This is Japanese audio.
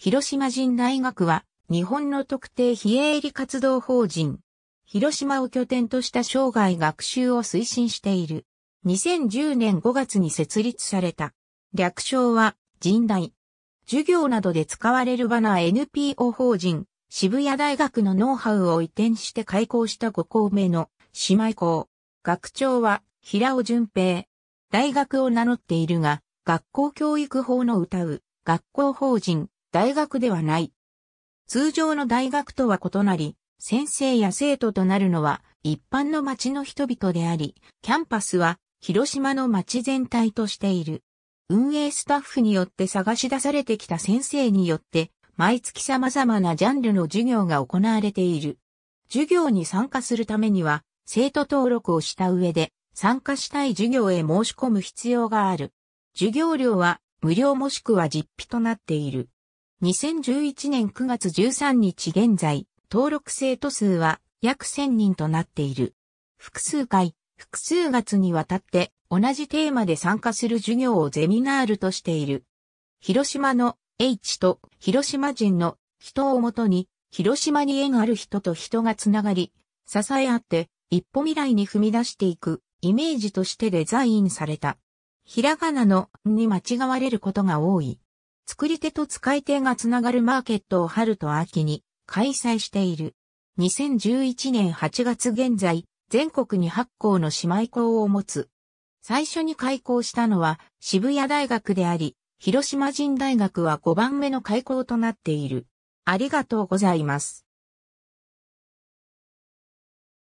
広島人大学は、日本の特定非営利活動法人、広島を拠点とした生涯学習を推進している。2010年5月に設立された。略称は、人大。授業などで使われるバナー NPO 法人、渋谷大学のノウハウを移転して開校した5校目の姉妹校。学長は平尾淳平。大学を名乗っているが、学校教育法の歌う学校法人大学ではない。通常の大学とは異なり、先生や生徒となるのは一般の町の人々であり、キャンパスは広島の町全体としている。運営スタッフによって探し出されてきた先生によって、毎月様々なジャンルの授業が行われている。授業に参加するためには、生徒登録をした上で、参加したい授業へ申し込む必要がある。授業料は無料もしくは実費となっている。2011年9月13日現在、登録生徒数は約1000人となっている。複数回、複数月にわたって同じテーマで参加する授業をゼミナールとしている。広島の H と広島人の人をもとに、広島に縁ある人と人がつながり、支え合って一歩未来に踏み出していくイメージとしてデザインされた。ひらがなのに間違われることが多い。作り手と使い手がつながるマーケットを春と秋に開催している。2011年8月現在、全国に8校の姉妹校を持つ。最初に開校したのは渋谷大学であり、広島人大学は5番目の開校となっている。ありがとうございます。